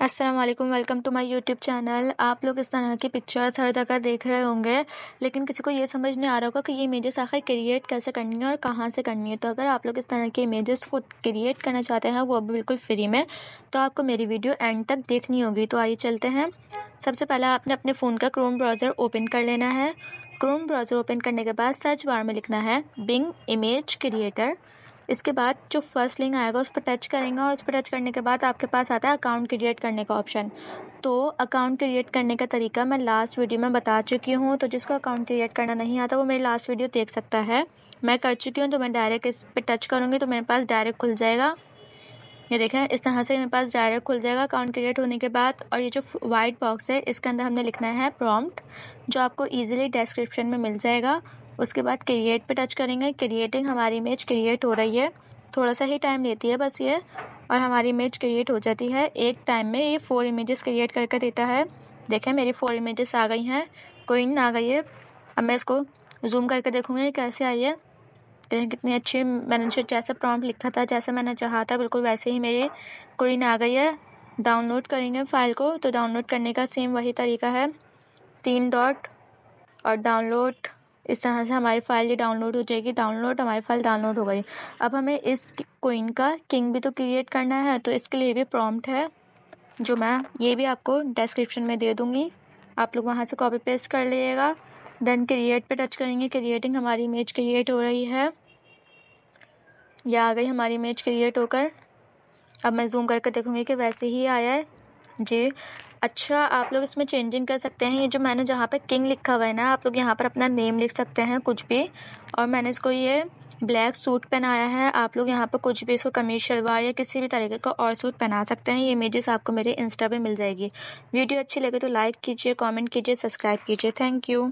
Aslam welcome to my YouTube channel आप लोग इस तरह की पिक्चर्स हर जगह देख रहे होंगे लेकिन किसी को ये समझ नहीं आ रहा होगा कि ये इमेजेस आखिर क्रिएट कैसे करनी है और कहाँ से करनी है तो अगर आप लोग इस तरह के इमेजेस खुद क्रिएट करना चाहते हैं वो अभी बिल्कुल फ्री में तो आपको मेरी वीडियो एंड तक देखनी होगी तो आइए चलते हैं सबसे पहले आपने अपने फ़ोन का क्रोम ब्राउज़र ओपन कर लेना है क्रोम ब्राउज़र ओपन करने के बाद सर्च बार में लिखना है बिंग इमेज क्रिएटर इसके बाद जो फर्स्ट लिंक आएगा उस पर टच करेंगे और उस पर टच करने के बाद आपके पास आता है अकाउंट क्रिएट करने का ऑप्शन तो अकाउंट क्रिएट करने का तरीका मैं लास्ट वीडियो में बता चुकी हूँ तो जिसको अकाउंट क्रिएट करना नहीं आता वो मेरी लास्ट वीडियो देख सकता है मैं कर चुकी हूँ तो मैं डायरेक्ट इस पर टच करूँगी तो मेरे पास डायरेक्ट खुल जाएगा ये देखें इस तरह से मेरे पास डायरेक्ट खुल जाएगा अकाउंट क्रिएट होने के बाद और ये जो वाइट बॉक्स है इसके अंदर हमने लिखना है प्रॉम्प्ट जो आपको इजीली डिस्क्रिप्शन में मिल जाएगा उसके बाद क्रिएट पे टच करेंगे क्रिएटिंग हमारी इमेज क्रिएट हो रही है थोड़ा सा ही टाइम लेती है बस ये और हमारी इमेज क्रिएट हो जाती है एक टाइम में ये फ़ोर इमेजेस क्रिएट करके देता है देखें मेरी फ़ोर इमेजेस आ गई हैं ना आ गई है अब मैं इसको जूम करके देखूँगी कैसे आई है देखें कितनी अच्छी मैंने जैसे प्रॉम्प्ट लिखा था जैसे मैंने चाहा था बिल्कुल वैसे ही मेरी ना आ गई है डाउनलोड करेंगे फ़ाइल को तो डाउनलोड करने का सेम वही तरीका है तीन डॉट और डाउनलोड इस तरह से हमारी फाइल ये डाउनलोड हो जाएगी डाउनलोड हमारी फाइल डाउनलोड हो गई अब हमें इस कोइन का किंग भी तो क्रिएट करना है तो इसके लिए भी प्रॉम्प्ट है जो मैं ये भी आपको डिस्क्रिप्शन में दे दूँगी आप लोग वहाँ से कॉपी पेस्ट कर लीजिएगा देन क्रिएट पे टच करेंगे क्रिएटिंग हमारी इमेज क्रिएट हो रही है या आ गई हमारी इमेज क्रिएट होकर अब मैं जूम करके देखूँगी कि वैसे ही आया है जी अच्छा आप लोग इसमें चेंजिंग कर सकते हैं ये जो मैंने जहाँ पे किंग लिखा हुआ है ना आप लोग यहाँ पर अपना नेम लिख सकते हैं कुछ भी और मैंने इसको ये ब्लैक सूट पहनाया है आप लोग यहाँ पर कुछ भी इसको कमीज शलवार या किसी भी तरीके का और सूट पहना सकते हैं ये इमेजेस आपको मेरे इंस्टा पर मिल जाएगी वीडियो अच्छी लगे तो लाइक कीजिए कॉमेंट कीजिए सब्सक्राइब कीजिए थैंक यू